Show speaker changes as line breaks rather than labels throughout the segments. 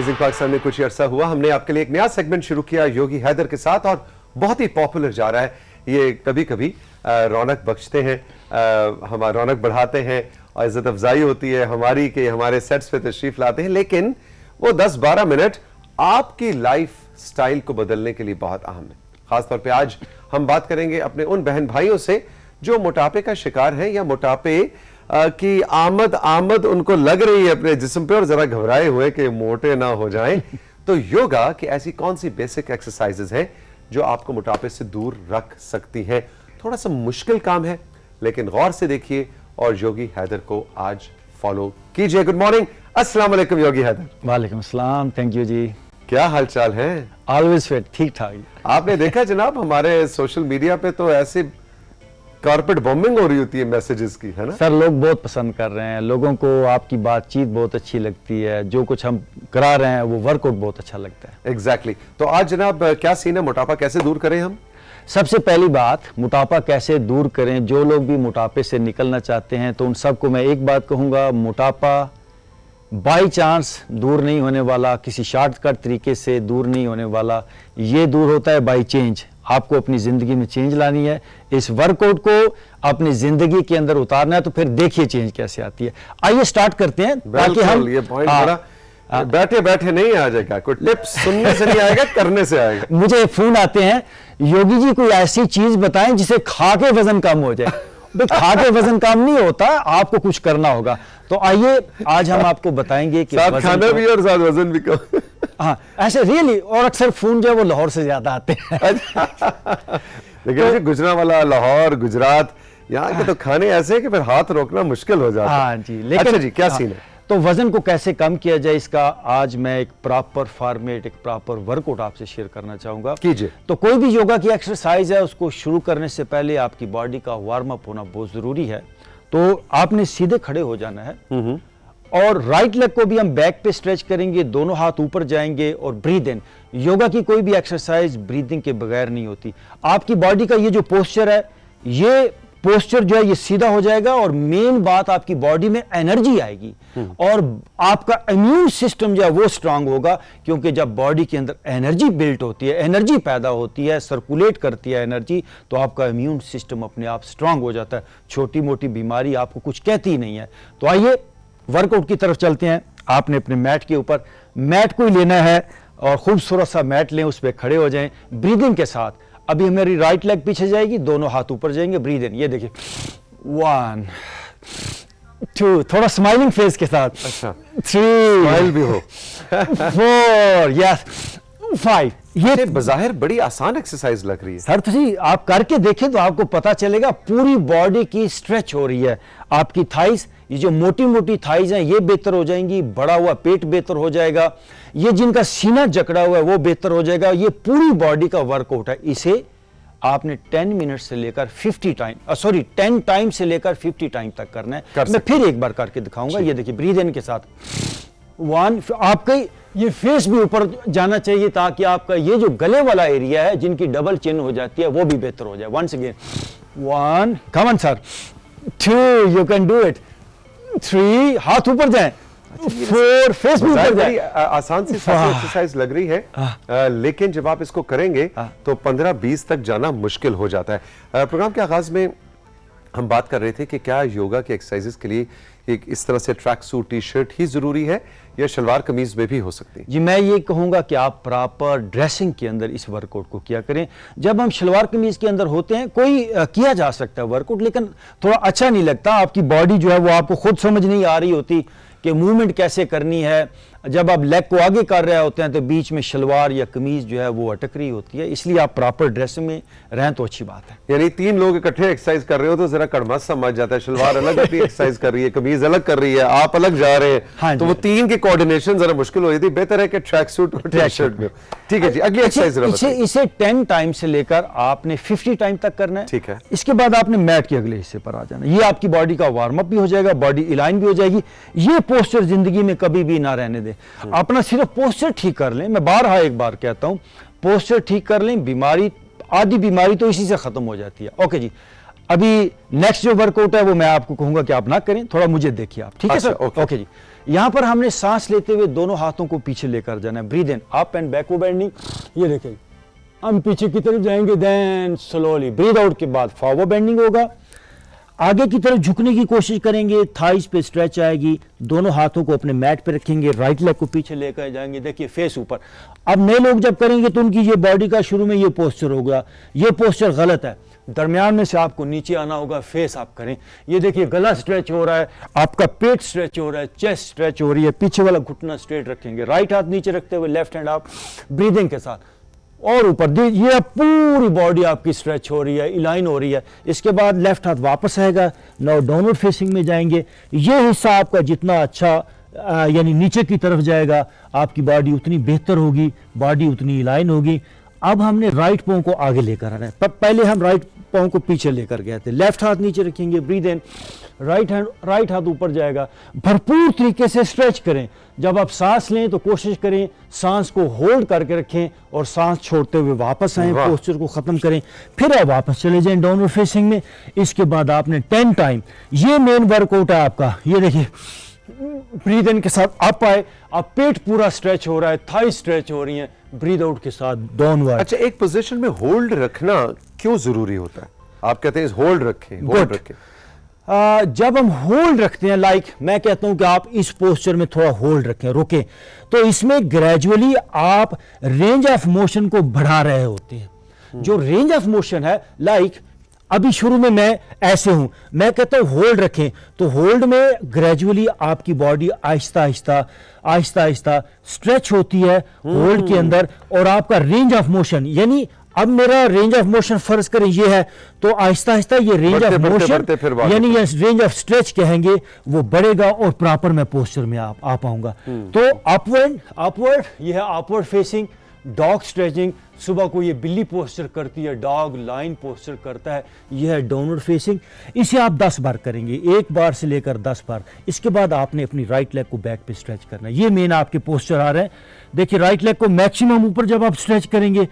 Rising Pakistan में कुछ ही अरसा हुआ हमने आपके लिए एक नया सेगमेंट शुरू किया योगी हैदर के साथ और बहुत ही पॉपुलर जा रहा है ये कभी कभी रौनक बख्शते हैं हमारा रौनक बढ़ाते हैं और इज्जत अफजाई होती है हमारी के हमारे सेट्स पे तशरीफ लाते हैं लेकिन वो 10-12 मिनट आपकी लाइफ स्टाइल को बदलने के लिए बहुत अहम है खासतौर पर आज हम बात करेंगे अपने उन बहन भाइयों से जो मोटापे का शिकार है या मोटापे की आमद आमद उनको लग रही है अपने जिसम पे और जरा घबराए हुए कि मोटे ना हो जाएं तो योगा की ऐसी कौन सी बेसिक एक्सरसाइजेज हैं जो आपको मोटापे से दूर रख सकती हैं थोड़ा सा मुश्किल काम है लेकिन गौर से देखिए और योगी हैदर को आज फॉलो कीजिए गुड मॉर्निंग अस्सलाम वालेकुम योगी हैदर वालेकुम अस्सलाम थैंक यू जी क्या हालचाल है ऑलवेज फिट ठीक ठाक आपने देखा जनाब हमारे सोशल मीडिया पे तो ऐसे कारपेट बॉम्बिंग हो रही होती है मैसेजेस की है ना सर लोग बहुत पसंद कर रहे हैं लोगों को आपकी बातचीत बहुत अच्छी लगती है जो कुछ हम करा रहे हैं वो वर्कआउट बहुत अच्छा लगता है एग्जैक्टली exactly. तो आज जनाब क्या सीन है मोटापा कैसे दूर करें हम सबसे पहली बात
मोटापा कैसे दूर करें जो लोग भी मोटापे से निकलना चाहते हैं तो उन सबको मैं एक बात कहूंगा मोटापा बाई चांस दूर नहीं होने वाला किसी कट तरीके से दूर नहीं होने वाला ये दूर होता है बाई चेंज आपको अपनी ज़िंदगी में चेंज लानी है इस वर्कआउट को अपनी ज़िंदगी के अंदर उतारना है तो फिर देखिए चेंज कैसे आती है आइए स्टार्ट करते हैं ताकि हम ये हाँ।
हाँ। बैठे बैठे नहीं आ जाएगा कोई टिप्स सुनने से नहीं आएगा करने से आएगा
मुझे फोन आते हैं योगी जी कोई ऐसी चीज बताएं जिसे खा के वजन कम हो जाए तो खा के वजन कम नहीं होता आपको कुछ करना होगा तो आइए आज हम आपको बताएंगे कि साथ खाना भी और
साथ वजन भी कम
हाँ, ऐसे रियली और अक्सर फ़ोन जो है वो लाहौर से ज़्यादा आते हैं अच्छा।
लेकिन गुजरा वाला लाहौर गुजरात यहाँ के तो हाँ। खाने ऐसे हैं कि फिर हाथ रोकना मुश्किल हो जाता है हाँ जी लेकिन अच्छा जी क्या सीन हाँ, है तो वज़न को
कैसे कम किया जाए इसका आज मैं एक प्रॉपर फॉर्मेट एक प्रॉपर वर्कआउट आपसे शेयर करना चाहूंगा कीजिए तो कोई भी योगा की एक्सरसाइज है उसको शुरू करने से पहले आपकी बॉडी का वार्म अप होना बहुत ज़रूरी है तो आपने सीधे खड़े हो जाना है हम्म, हम्म। और राइट लेग को भी हम बैक पे स्ट्रेच करेंगे दोनों हाथ ऊपर जाएंगे और ब्रीद इन योगा की कोई भी एक्सरसाइज ब्रीदिंग के बगैर नहीं होती आपकी बॉडी का ये जो पोस्चर है ये पोस्चर जो है ये सीधा हो जाएगा और मेन बात आपकी बॉडी में एनर्जी आएगी हम्म. और आपका इम्यून सिस्टम जो है वो स्ट्रांग होगा क्योंकि जब बॉडी के अंदर एनर्जी बिल्ट होती है एनर्जी पैदा होती है सर्कुलेट करती है एनर्जी तो आपका इम्यून सिस्टम अपने आप स्ट्रांग हो जाता है छोटी मोटी बीमारी आपको कुछ कहती नहीं है तो आइए वर्कआउट की तरफ चलते हैं आपने अपने मैट के ऊपर मैट को ही लेना है और खूबसूरत सा मैट लें उस पर खड़े हो जाएं ब्रीदिंग के साथ अभी हमारी राइट लेग पीछे जाएगी दोनों हाथ ऊपर जाएंगे ब्रीदिंग ये देखिए वन टू थोड़ा
स्माइलिंग फेस के साथ अच्छा थ्री स्माइल भी हो फोर यस फाइव ये बाहर बड़ी आसान एक्सरसाइज लग रही है सर तुझे आप करके देखें
तो आपको पता चलेगा पूरी बॉडी की स्ट्रेच हो रही है आपकी थाइस ये जो मोटी मोटी थाइज हैं ये बेहतर हो जाएंगी बड़ा हुआ पेट बेहतर हो जाएगा ये जिनका सीना जकड़ा हुआ है वो बेहतर हो जाएगा ये पूरी बॉडी का वर्कआउट है इसे आपने 10 मिनट से लेकर 50 टाइम सॉरी 10 टाइम से लेकर 50 टाइम तक करना है कर मैं फिर एक बार करके दिखाऊंगा ये देखिए ब्रीद इन के साथ वन आपके ये फेस भी ऊपर जाना चाहिए ताकि आपका ये जो गले वाला एरिया है जिनकी डबल चेन हो जाती है वो भी बेहतर हो जाए once again one come on sir two you can do it three हाथ ऊपर जाए
फोर फेस भी ऊपर जाए आसान सी एक्सरसाइज लग रही है आ, हाँ। लेकिन जब आप इसको करेंगे आ, हाँ। तो पंद्रह बीस तक जाना मुश्किल हो जाता है प्रोग्राम के आगाज में हम बात कर रहे थे कि क्या योगा के एक्सरसाइजेस के लिए एक इस तरह से ट्रैक सूट टी शर्ट ही ज़रूरी है या शलवार कमीज में भी हो सकती है जी मैं ये कहूँगा कि
आप प्रॉपर ड्रेसिंग के अंदर इस वर्कआउट को किया करें जब हम शलवार कमीज के अंदर होते हैं कोई किया जा सकता है वर्कआउट लेकिन थोड़ा अच्छा नहीं लगता आपकी बॉडी जो है वो आपको खुद समझ नहीं आ रही होती कि मूवमेंट कैसे करनी है जब आप लेग को आगे कर रहे होते हैं तो बीच में शलवार या कमीज जो है वो अटक रही होती है इसलिए आप प्रॉपर ड्रेस में रहें तो अच्छी बात है
यानी तीन लोग इकट्ठे एक्सरसाइज कर रहे हो तो जरा कड़मा समझ जाता है शलवार अलग अपनी एक्सरसाइज कर रही है कमीज अलग कर रही है आप अलग जा रहे हैं हाँ तो वो तीन के कोऑर्डिनेशन जरा मुश्किल हो जाती बेहतर है कि ट्रैक सूट और ट्रैक शर्ट में ठीक है जी अगली एक्सरसाइज अच्छा, इसे
इसे टेन टाइम से लेकर आपने फिफ्टी टाइम तक करना है ठीक है इसके बाद आपने मैट के अगले हिस्से पर आ जाना ये आपकी बॉडी का वार्म अप भी हो जाएगा बॉडी इलाइन भी हो जाएगी ये पोस्टर जिंदगी में कभी भी ना रहने दे दें हम्म। अपना सिर्फ पोस्चर ठीक कर लें मैं बार हाँ एक बार कहता हूँ पोस्चर ठीक कर लें बीमारी आधी बीमारी तो इसी से ख़त्म हो जाती है ओके जी अभी नेक्स्ट जो वर्कआउट है वो मैं आपको कहूंगा कि आप ना करें थोड़ा मुझे देखिए आप ठीक है अच्छा, सर ओके, ओके जी यहाँ पर हमने सांस लेते हुए दोनों हाथों को पीछे लेकर जाना है breathe in up and back वो बैंडिंग ये देखें हम पीछे की तरफ जाएंगे देन स्लोली ब्रीद आउट के बाद फॉरवर्ड बैंडिंग होगा आगे की तरफ झुकने की कोशिश करेंगे थाइस पे स्ट्रेच आएगी दोनों हाथों को अपने मैट पे रखेंगे राइट लेग को पीछे लेकर जाएंगे देखिए फेस ऊपर अब नए लोग जब करेंगे तो उनकी ये बॉडी का शुरू में ये पोस्चर होगा ये पोस्चर गलत है दरमियान में से आपको नीचे आना होगा फेस आप करें ये देखिए गला स्ट्रेच हो रहा है आपका पेट स्ट्रेच हो रहा है चेस्ट स्ट्रेच हो रही है पीछे वाला घुटना स्ट्रेट रखेंगे राइट हाथ नीचे रखते हुए लेफ्ट हैंड आप ब्रीदिंग के साथ और ऊपर ये पूरी बॉडी आपकी स्ट्रेच हो रही है इलाइन हो रही है इसके बाद लेफ्ट हाथ वापस आएगा नाउ डाउनवर्ड फेसिंग में जाएंगे ये हिस्सा आपका जितना अच्छा यानी नीचे की तरफ जाएगा आपकी बॉडी उतनी बेहतर होगी बॉडी उतनी इलाइन होगी अब हमने राइट पो को आगे लेकर आना है पहले हम राइट पाँव को पीछे लेकर गए थे लेफ्ट हाथ नीचे रखेंगे breathe in right hand right हाथ ऊपर जाएगा भरपूर तरीके से स्ट्रेच करें जब आप सांस लें तो कोशिश करें सांस को होल्ड करके रखें और सांस छोड़ते हुए वापस आए पोस्चर को ख़त्म करें फिर आप वापस चले जाएं डाउनवर्ड फेसिंग में इसके बाद आपने टेन टाइम ये मेन वर्कआउट है आपका ये देखिए ब्रीद इन के साथ अप आए अब पेट पूरा स्ट्रेच हो रहा है थाई स्ट्रेच हो रही है ब्रीद आउट के साथ
डाउनवर्ड अच्छा एक पोजीशन में होल्ड रखना क्यों जरूरी होता है आप कहते हैं होल्ड रखें होल्ड रखें Uh, जब हम होल्ड रखते हैं लाइक like, मैं
कहता हूं कि आप इस पोस्चर में थोड़ा होल्ड रखें रुकें तो इसमें ग्रेजुअली आप रेंज ऑफ मोशन को बढ़ा रहे होते हैं जो रेंज ऑफ मोशन है लाइक like, अभी शुरू में मैं ऐसे हूं मैं कहता हूं होल्ड रखें तो होल्ड में ग्रेजुअली आपकी बॉडी आहिस्ता आहिस्ता आहिस्ता आहिस्ता स्ट्रेच होती है होल्ड के hmm. अंदर और आपका रेंज ऑफ मोशन यानी अब मेरा रेंज ऑफ मोशन फर्ज करें ये है तो आहिस्ता आहिस्ता ये रेंज ऑफ मोशन यानी ये रेंज ऑफ स्ट्रेच कहेंगे वो बढ़ेगा और प्रॉपर मैं पोस्टर में आ, आ पाऊंगा hmm. तो अपवर्ड अपवर्ड ये है अपवर्ड फेसिंग डॉग स्ट्रेचिंग सुबह को ये बिल्ली पोस्चर करती है डॉग लाइन पोस्चर करता है यह है डाउनवर्ड फेसिंग इसे आप 10 बार करेंगे एक बार से लेकर 10 बार इसके बाद आपने अपनी राइट लेग को बैक पे स्ट्रेच करना ये मेन आपके पोस्चर आ रहे हैं देखिए राइट लेग को मैक्सिमम ऊपर जब आप स्ट्रेच करेंगे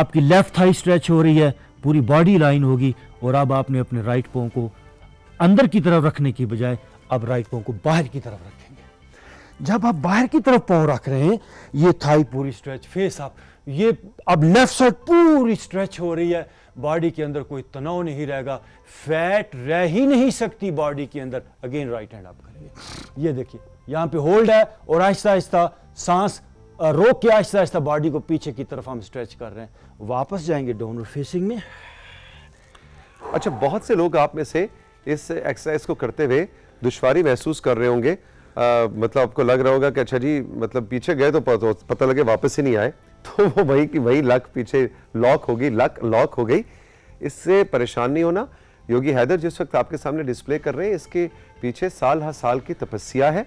आपकी लेफ्ट थाई स्ट्रेच हो रही है पूरी बॉडी लाइन होगी और अब आपने अपने राइट पो को अंदर की तरफ रखने की बजाय अब राइट पो को बाहर की तरफ रखेंगे जब आप बाहर की तरफ पाँव रख रहे हैं ये थाई पूरी स्ट्रेच फेस आप ये अब लेफ्ट साइड पूरी स्ट्रेच हो रही है बॉडी के अंदर कोई तनाव नहीं रहेगा फैट रह ही नहीं सकती बॉडी के अंदर अगेन राइट हैंड आप करेंगे ये देखिए यहाँ पे होल्ड है और आहिस्ता आहिस्ता सांस रोक के आहिस्ता आहिस्ता बॉडी
को पीछे की तरफ हम स्ट्रेच कर रहे हैं वापस जाएंगे डाउनवर्ड फेसिंग में अच्छा बहुत से लोग आप में से इस एक्सरसाइज को करते हुए दुश्वारी महसूस कर रहे होंगे मतलब आपको लग रहा होगा कि अच्छा जी मतलब पीछे गए तो पता लगे वापस ही नहीं आए तो वो वही की वही लक पीछे लॉक होगी लक लॉक हो गई इससे परेशान नहीं होना योगी हैदर जिस वक्त आपके सामने डिस्प्ले कर रहे हैं इसके पीछे साल हर साल की तपस्या है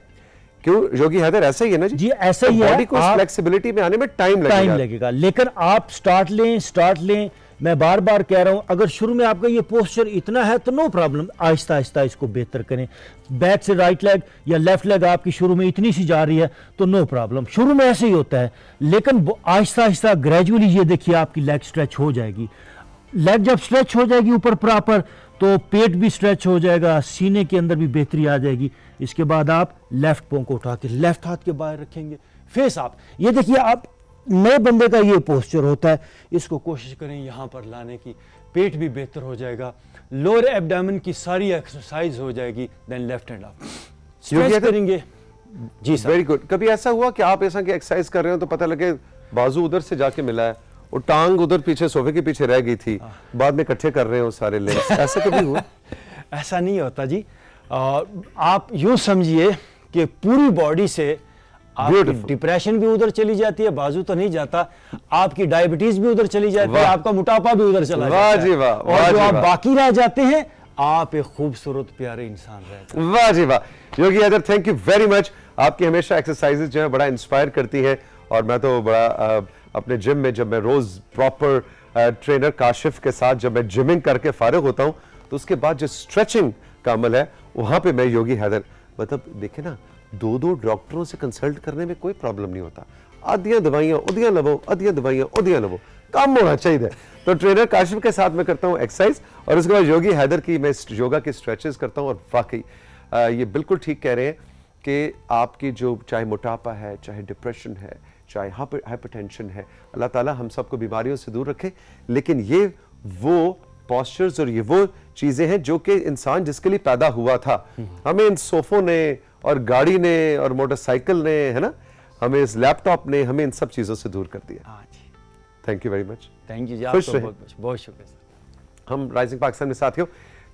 क्यों योगी हैदर ऐसा ही है ना जी जी ऐसा तो ही है को फ्लेक्सिबिलिटी में आने में टाइम टाइम
लगेगा लेकिन आप स्टार्ट लें स्टार्ट लें मैं बार बार कह रहा हूँ अगर शुरू में आपका ये पोस्चर इतना है तो नो प्रॉब्लम आहिस्ता आहिस्ता इसको बेहतर करें बैक से राइट लेग या लेफ्ट लेग आपकी शुरू में इतनी सी जा रही है तो नो प्रॉब्लम शुरू में ऐसे ही होता है लेकिन आहिस्ता आहिस्ता ग्रेजुअली ये देखिए आपकी लेग स्ट्रेच हो जाएगी लेग जब स्ट्रेच हो जाएगी ऊपर प्रॉपर तो पेट भी स्ट्रेच हो जाएगा सीने के अंदर भी बेहतरी आ जाएगी इसके बाद आप लेफ्ट पों को उठा के लेफ्ट हाथ के बाहर रखेंगे फेस आप ये देखिए आप नए बंदे का ये पोस्चर होता है इसको कोशिश करें यहाँ पर लाने की पेट भी बेहतर हो जाएगा लोअर एबडामन की सारी एक्सरसाइज हो जाएगी देन लेफ्ट एंड अप
करेंगे जी सर वेरी गुड कभी ऐसा हुआ कि आप ऐसा कि एक्सरसाइज कर रहे हो तो पता लगे बाजू उधर से जाके मिला है और टांग उधर पीछे सोफे के पीछे रह गई थी हाँ। बाद में इकट्ठे कर रहे हो सारे लेग्स
ऐसा कभी हुआ ऐसा नहीं होता जी आ, आप यूं समझिए कि पूरी बॉडी से आपकी डिप्रेशन भी उधर चली जाती है बाजू तो नहीं जाता आपकी डायबिटीज भी उधर चली जाती है आपका मोटापा भी उधर चला जाता है वाह और जो आप बाकी रह जाते हैं आप एक खूबसूरत प्यारे इंसान रहते
हैं वाह जी वाह योगी अदर थैंक यू वेरी मच आपकी हमेशा एक्सरसाइजेज जो है बड़ा इंस्पायर करती है और मैं तो बड़ा अपने जिम में जब मैं रोज प्रॉपर ट्रेनर काशिफ के साथ जब मैं जिमिंग करके फारिग होता हूँ तो उसके बाद जो स्ट्रेचिंग का अमल है वहां पे मैं योगी हैदर मतलब देखे ना दो दो डॉक्टरों से कंसल्ट करने में कोई प्रॉब्लम नहीं होता आधिया दवाइयाँ उदियाँ लवो आधियाँ दवाइयाँ उदियाँ लवो काम होना चाहिए तो ट्रेनर काशिप के साथ मैं करता हूँ एक्सरसाइज और उसके बाद योगी हैदर की मैं योगा की स्ट्रेचेस करता हूँ और वाकई ये बिल्कुल ठीक कह रहे हैं कि आपकी जो चाहे मोटापा है चाहे डिप्रेशन है चाहे हाइपर टेंशन है अल्लाह ताला हम सबको बीमारियों से दूर रखे लेकिन ये वो पॉस्चर्स और ये वो चीज़ें हैं जो कि इंसान जिसके लिए पैदा हुआ था हम्म। हमें इन सोफ़ों ने और गाड़ी ने और मोटरसाइकिल ने है ना हमें इस लैपटॉप ने हमें इन सब चीज़ों से दूर कर दिया thank you very much thank you बहुत शुक्रिया हम राइजिंग पाकिस्तान में साथियों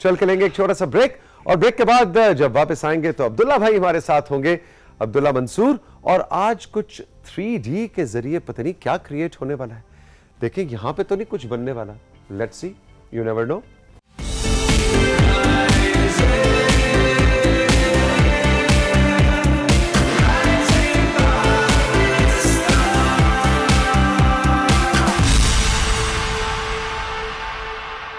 चल के लेंगे एक छोटा सा ब्रेक और ब्रेक के बाद जब वापस आएंगे तो अब्दुल्ला भाई हमारे साथ होंगे अब्दुल्ला मंसूर और आज कुछ थ्री के जरिए पता नहीं क्या क्रिएट होने वाला है देखिए यहाँ पे तो नहीं कुछ बनने वाला let's see you never no